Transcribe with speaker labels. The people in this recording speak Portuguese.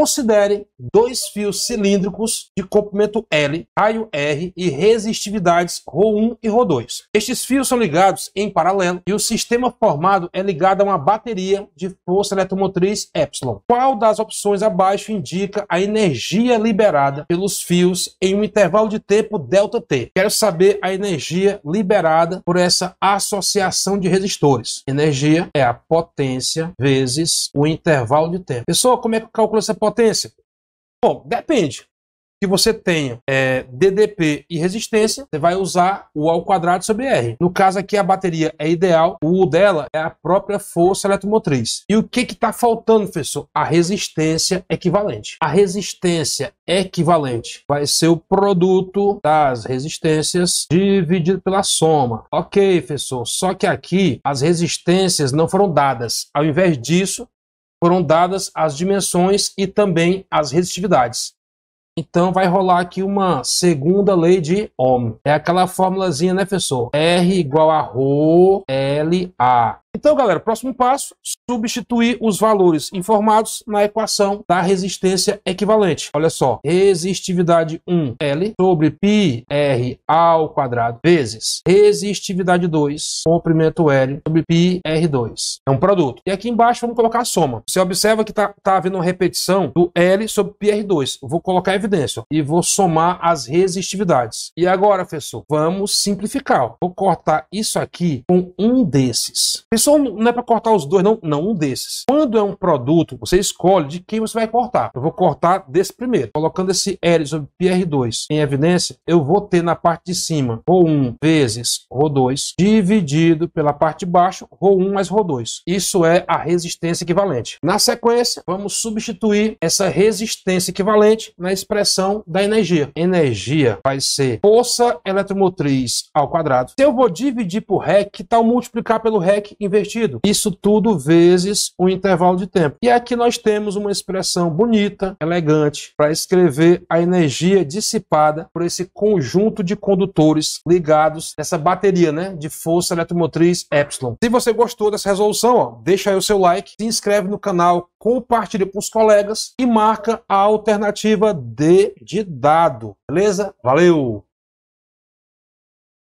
Speaker 1: Considere dois fios cilíndricos de comprimento L, raio R e resistividades Rho1 e Rho2. Estes fios são ligados em paralelo e o sistema formado é ligado a uma bateria de força eletromotriz Epsilon. Qual das opções abaixo indica a energia liberada pelos fios em um intervalo de tempo ΔT? Quero saber a energia liberada por essa associação de resistores. Energia é a potência vezes o intervalo de tempo. Pessoal, como é que calcula essa potência? potência? Bom, depende. Que você tenha é, DDP e resistência, você vai usar o ao quadrado sobre R. No caso aqui, a bateria é ideal, o U dela é a própria força eletromotriz. E o que está faltando, professor? A resistência equivalente. A resistência equivalente vai ser o produto das resistências dividido pela soma. Ok, professor, só que aqui as resistências não foram dadas. Ao invés disso, foram dadas as dimensões e também as resistividades. Então vai rolar aqui uma segunda lei de Ohm. É aquela formulazinha, né, professor? R igual a Rho L A. Então, galera, próximo passo, substituir os valores informados na equação da resistência equivalente. Olha só, resistividade 1, L, sobre πr ao quadrado, vezes resistividade 2, comprimento L, sobre πr2. É um produto. E aqui embaixo vamos colocar a soma. Você observa que está tá havendo uma repetição do L sobre πr2. vou colocar evidência. E vou somar as resistividades. E agora, professor, vamos simplificar. Vou cortar isso aqui com um desses. Pessoal, não é para cortar os dois, não. Não, um desses. Quando é um produto, você escolhe de quem você vai cortar. Eu vou cortar desse primeiro. Colocando esse L sobre PR2 em evidência, eu vou ter na parte de cima Rho1 vezes Rho2 dividido pela parte de baixo Rho1 mais Rho2. Isso é a resistência equivalente. Na sequência, vamos substituir essa resistência equivalente na expressão da energia. Energia vai ser força eletromotriz ao quadrado. Se eu vou dividir por REC, que tal multiplicar pelo REC invertido? Isso tudo vezes um intervalo de tempo. E aqui nós temos uma expressão bonita, elegante, para escrever a energia dissipada por esse conjunto de condutores ligados nessa bateria né, de força eletromotriz Epsilon. Se você gostou dessa resolução, ó, deixa aí o seu like, se inscreve no canal, compartilha com os colegas e marca a alternativa D de dado. Beleza? Valeu!